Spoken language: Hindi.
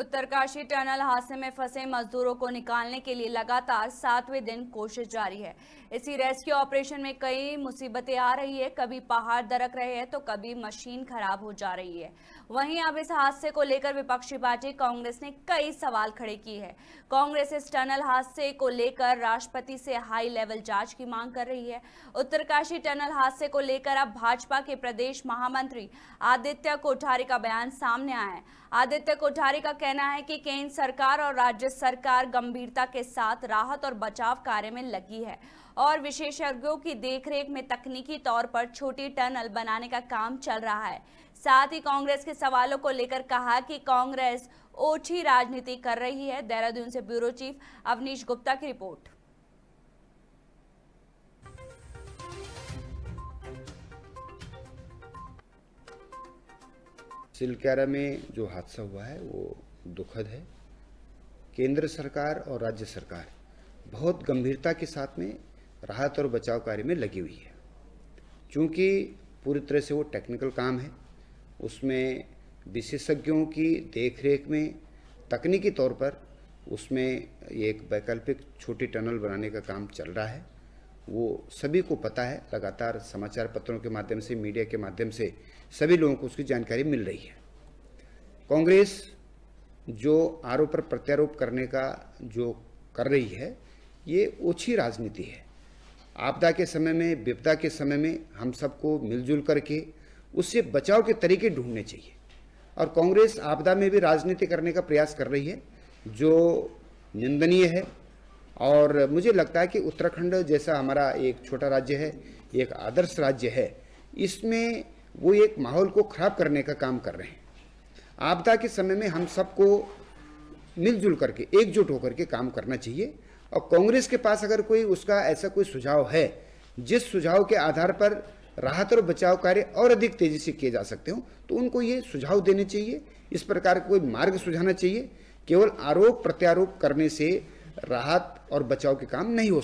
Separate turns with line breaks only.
उत्तरकाशी टनल हादसे में फंसे मजदूरों को निकालने के लिए लगातार सातवें दिन कोशिश जारी है इसी रेस्क्यू ऑपरेशन में कई मुसीबतें आ रही है कभी पहाड़ दरक रहे हैं तो कभी मशीन खराब हो जा रही है वहीं अब इस हादसे को लेकर विपक्षी पार्टी कांग्रेस ने कई सवाल खड़े किए हैं कांग्रेस इस टनल हादसे को लेकर राष्ट्रपति से हाई लेवल जांच की मांग कर रही है उत्तरकाशी टनल हादसे को लेकर अब भाजपा के प्रदेश महामंत्री आदित्य कोठारी का बयान सामने आया है आदित्य कोठारी का कहना है कि केंद्र सरकार और राज्य सरकार गंभीरता के साथ राहत और बचाव कार्य में लगी है और विशेषज्ञों की देखरेख में तकनीकी तौर पर छोटी टनल बनाने का काम चल रहा है साथ ही कांग्रेस के सवालों को लेकर कहा कि कांग्रेस ओछी राजनीति कर रही है देहरादून से ब्यूरो चीफ अवनीश गुप्ता की रिपोर्ट
सिलकेरा में जो हादसा हुआ है वो दुखद है केंद्र सरकार और राज्य सरकार बहुत गंभीरता के साथ में राहत और बचाव कार्य में लगी हुई है चूँकि पूरी तरह से वो टेक्निकल काम है उसमें विशेषज्ञों की देखरेख में तकनीकी तौर पर उसमें एक वैकल्पिक छोटी टनल बनाने का काम चल रहा है वो सभी को पता है लगातार समाचार पत्रों के माध्यम से मीडिया के माध्यम से सभी लोगों को उसकी जानकारी मिल रही है कांग्रेस जो आरोप पर प्रत्यारोप करने का जो कर रही है ये ओछी राजनीति है आपदा के समय में विपदा के समय में हम सबको मिलजुल करके उससे बचाव के तरीके ढूंढने चाहिए और कांग्रेस आपदा में भी राजनीति करने का प्रयास कर रही है जो निंदनीय है और मुझे लगता है कि उत्तराखंड जैसा हमारा एक छोटा राज्य है एक आदर्श राज्य है इसमें वो एक माहौल को ख़राब करने का काम कर रहे हैं आपदा के समय में हम सबको मिलजुल करके एकजुट होकर के काम करना चाहिए और कांग्रेस के पास अगर कोई उसका ऐसा कोई सुझाव है जिस सुझाव के आधार पर राहत और बचाव कार्य और अधिक तेजी से किए जा सकते हो तो उनको ये सुझाव देने चाहिए इस प्रकार कोई मार्ग सुझाना चाहिए केवल आरोप प्रत्यारोप करने से राहत और बचाव के काम नहीं हो सकते